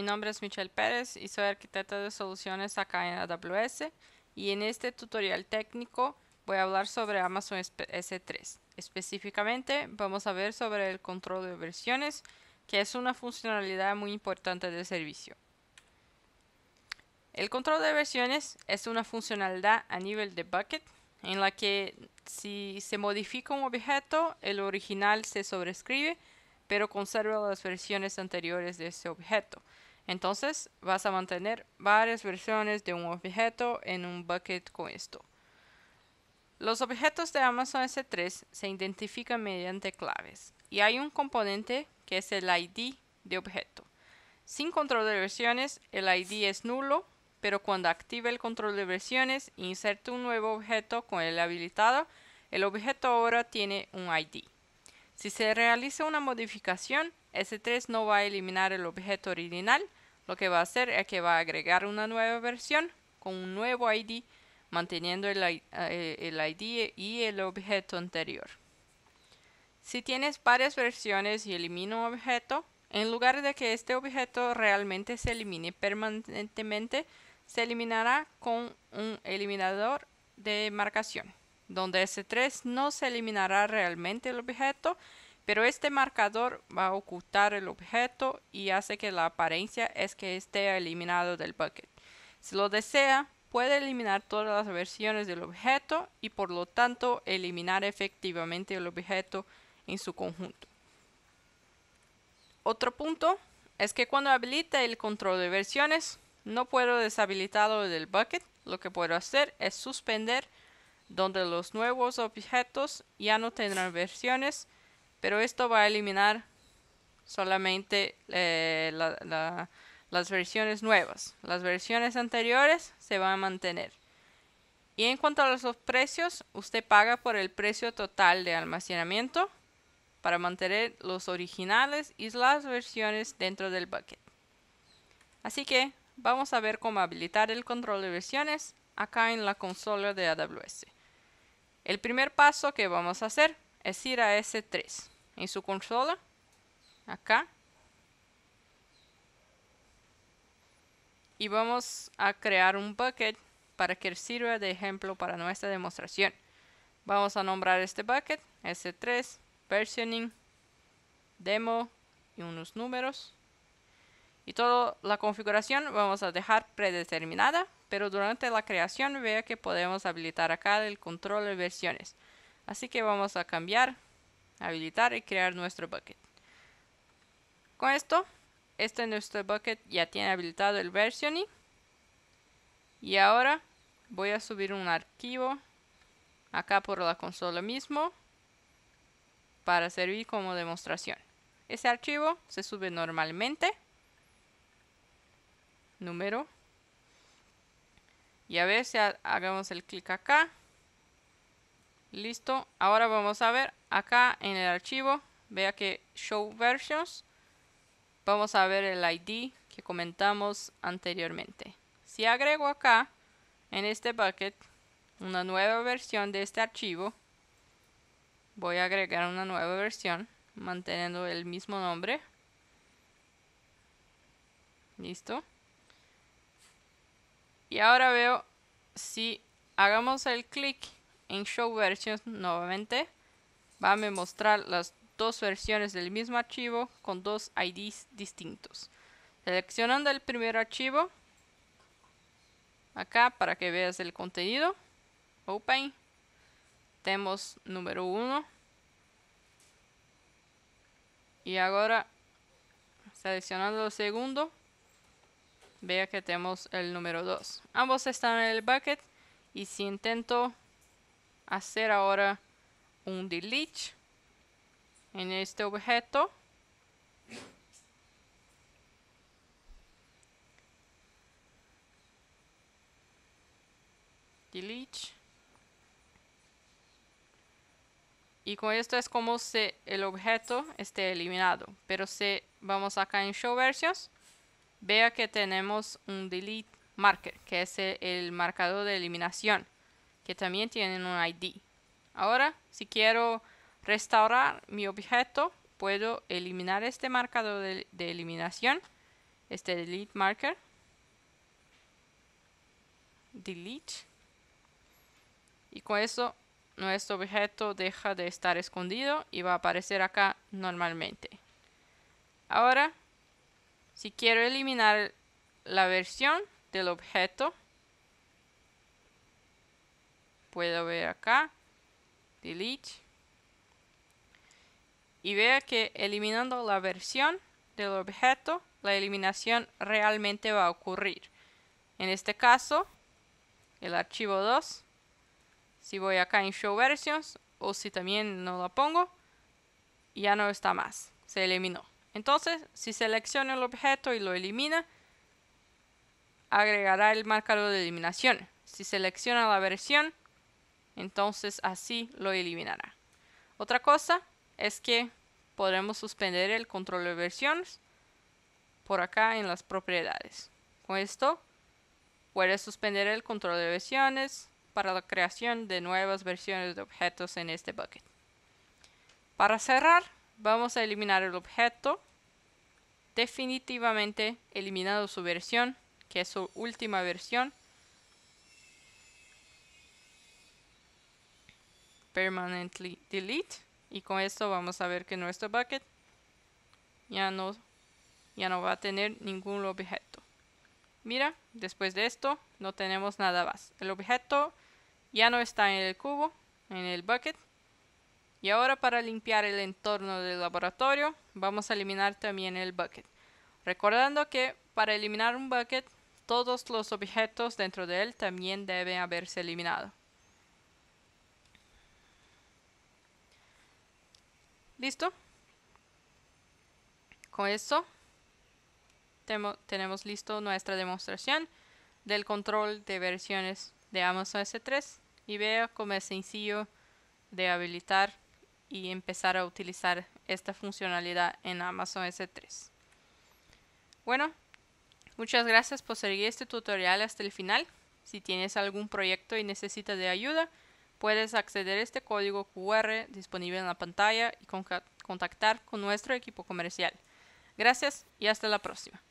Mi nombre es Michelle Pérez y soy arquitecta de soluciones acá en AWS y en este tutorial técnico voy a hablar sobre Amazon S3. Específicamente vamos a ver sobre el control de versiones, que es una funcionalidad muy importante del servicio. El control de versiones es una funcionalidad a nivel de bucket en la que si se modifica un objeto, el original se sobrescribe, pero conserva las versiones anteriores de ese objeto. Entonces vas a mantener varias versiones de un objeto en un bucket con esto. Los objetos de Amazon S3 se identifican mediante claves y hay un componente que es el ID de objeto. Sin control de versiones, el ID es nulo, pero cuando activa el control de versiones e inserta un nuevo objeto con el habilitado, el objeto ahora tiene un ID. Si se realiza una modificación, S3 no va a eliminar el objeto original, lo que va a hacer es que va a agregar una nueva versión con un nuevo ID manteniendo el, ID eh, y el objeto anterior. Si tienes varias versiones y elimino un objeto, en lugar de que este objeto realmente se elimine permanentemente, se eliminará con un eliminador de marcación, donde S3 no se eliminará realmente el objeto, pero este marcador va a ocultar el objeto y hace que la apariencia es que esté eliminado del bucket. Si lo desea, puede eliminar todas las versiones del objeto y por lo tanto eliminar efectivamente el objeto en su conjunto. Otro punto es que cuando habilita el control de versiones, no puedo deshabilitarlo del bucket. Lo que puedo hacer es suspender donde los nuevos objetos ya no tendrán versiones pero esto va a eliminar solamente eh, las versiones nuevas. Las versiones anteriores se van a mantener. Y en cuanto a los precios, usted paga por el precio total de almacenamiento para mantener los originales y las versiones dentro del bucket. Así que vamos a ver cómo habilitar el control de versiones acá en la consola de AWS. El primer paso que vamos a hacer es ir a S3 en su consola. Acá. Y vamos a crear un bucket para que sirva de ejemplo para nuestra demostración. Vamos a nombrar este bucket S3, versioning, demo y unos números. Y toda la configuración vamos a dejar predeterminada, pero durante la creación vea que podemos habilitar acá el control de versiones. Así que vamos a cambiar habilitar y crear nuestro bucket. Con esto, este nuestro bucket ya tiene habilitado el versioning. Y ahora voy a subir un archivo acá por la consola mismo para servir como demostración. Ese archivo se sube normalmente. Número. Y a ver si hagamos el clic acá. Listo, ahora vamos a ver acá en el archivo, vea que Show Versions, vamos a ver el ID que comentamos anteriormente. Si agrego acá, en este bucket, una nueva versión de este archivo, voy a agregar una nueva versión, manteniendo el mismo nombre. Listo. Y ahora veo si hagamos el clic en Show Versions nuevamente va a mostrar las dos versiones del mismo archivo con dos IDs distintos. Seleccionando el primer archivo, acá para que veas el contenido, Open, tenemos número 1. Y ahora, seleccionando el segundo, vea que tenemos el número 2. Ambos están en el bucket y si intento hacer ahora un delete en este objeto. Delete. Y con esto es como si el objeto esté eliminado. Pero si vamos acá en Show Versions, vea que tenemos un delete marker, que es el marcador de eliminación que también tienen un ID. Ahora, si quiero restaurar mi objeto, puedo eliminar este marcador de, de eliminación, este delete marker, delete, y con eso nuestro objeto deja de estar escondido y va a aparecer acá normalmente. Ahora, si quiero eliminar la versión del objeto, puedo ver acá, delete, y vea que eliminando la versión del objeto, la eliminación realmente va a ocurrir. En este caso, el archivo 2, si voy acá en Show Versions, o si también no la pongo, ya no está más, se eliminó. Entonces, si selecciono el objeto y lo elimina, agregará el marcador de eliminación. Si selecciona la versión, entonces así lo eliminará. Otra cosa es que podremos suspender el control de versiones por acá en las propiedades. Con esto puedes suspender el control de versiones para la creación de nuevas versiones de objetos en este bucket. Para cerrar, vamos a eliminar el objeto, definitivamente eliminando su versión, que es su última versión, permanently delete y con esto vamos a ver que nuestro bucket ya no, ya no va a tener ningún objeto. Mira, después de esto no tenemos nada más. El objeto ya no está en el cubo, en el bucket. Y ahora para limpiar el entorno del laboratorio vamos a eliminar también el bucket. Recordando que para eliminar un bucket todos los objetos dentro de él también deben haberse eliminado. ¿Listo? Con esto tenemos listo nuestra demostración del control de versiones de Amazon S3 y vea cómo es sencillo de habilitar y empezar a utilizar esta funcionalidad en Amazon S3. Bueno, muchas gracias por seguir este tutorial hasta el final. Si tienes algún proyecto y necesitas de ayuda, Puedes acceder a este código QR disponible en la pantalla y contactar con nuestro equipo comercial. Gracias y hasta la próxima.